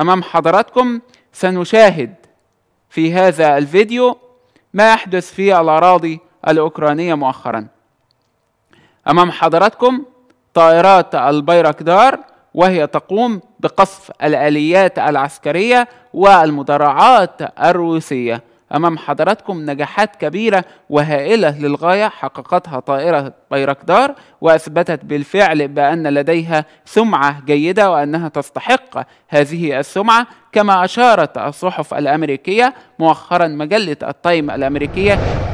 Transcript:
امام حضراتكم سنشاهد في هذا الفيديو ما يحدث في الاراضي الاوكرانيه مؤخرا امام حضراتكم طائرات البيركدار وهي تقوم بقصف الاليات العسكريه والمدرعات الروسيه أمام حضراتكم نجاحات كبيرة وهائلة للغاية حققتها طائرة بيركدار وأثبتت بالفعل بأن لديها سمعة جيدة وأنها تستحق هذه السمعة كما أشارت الصحف الأمريكية مؤخرا مجلة التايم الأمريكية